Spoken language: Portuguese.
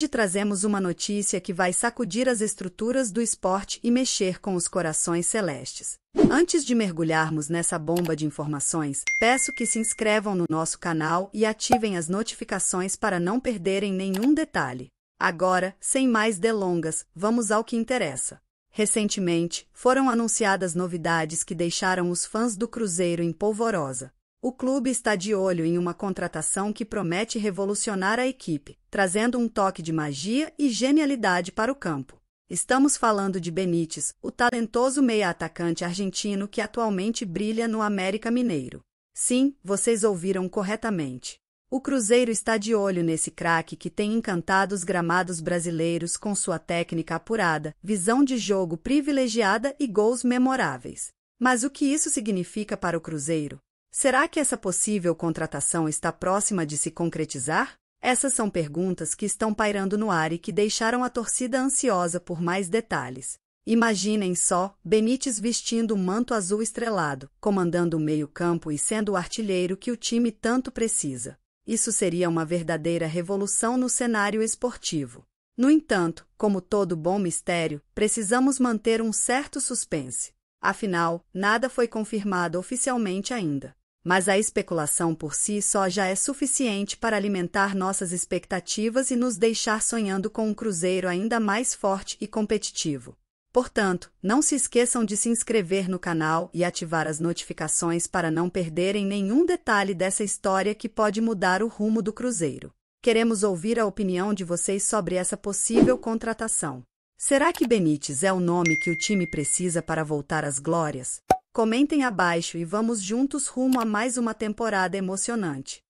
Hoje trazemos uma notícia que vai sacudir as estruturas do esporte e mexer com os corações celestes. Antes de mergulharmos nessa bomba de informações, peço que se inscrevam no nosso canal e ativem as notificações para não perderem nenhum detalhe. Agora, sem mais delongas, vamos ao que interessa. Recentemente, foram anunciadas novidades que deixaram os fãs do Cruzeiro em polvorosa. O clube está de olho em uma contratação que promete revolucionar a equipe, trazendo um toque de magia e genialidade para o campo. Estamos falando de Benítez, o talentoso meia-atacante argentino que atualmente brilha no América Mineiro. Sim, vocês ouviram corretamente. O Cruzeiro está de olho nesse craque que tem encantado os gramados brasileiros com sua técnica apurada, visão de jogo privilegiada e gols memoráveis. Mas o que isso significa para o Cruzeiro? Será que essa possível contratação está próxima de se concretizar? Essas são perguntas que estão pairando no ar e que deixaram a torcida ansiosa por mais detalhes. Imaginem só, Benítez vestindo um manto azul estrelado, comandando o meio-campo e sendo o artilheiro que o time tanto precisa. Isso seria uma verdadeira revolução no cenário esportivo. No entanto, como todo bom mistério, precisamos manter um certo suspense. Afinal, nada foi confirmado oficialmente ainda mas a especulação por si só já é suficiente para alimentar nossas expectativas e nos deixar sonhando com um cruzeiro ainda mais forte e competitivo. Portanto, não se esqueçam de se inscrever no canal e ativar as notificações para não perderem nenhum detalhe dessa história que pode mudar o rumo do cruzeiro. Queremos ouvir a opinião de vocês sobre essa possível contratação. Será que Benítez é o nome que o time precisa para voltar às glórias? Comentem abaixo e vamos juntos rumo a mais uma temporada emocionante.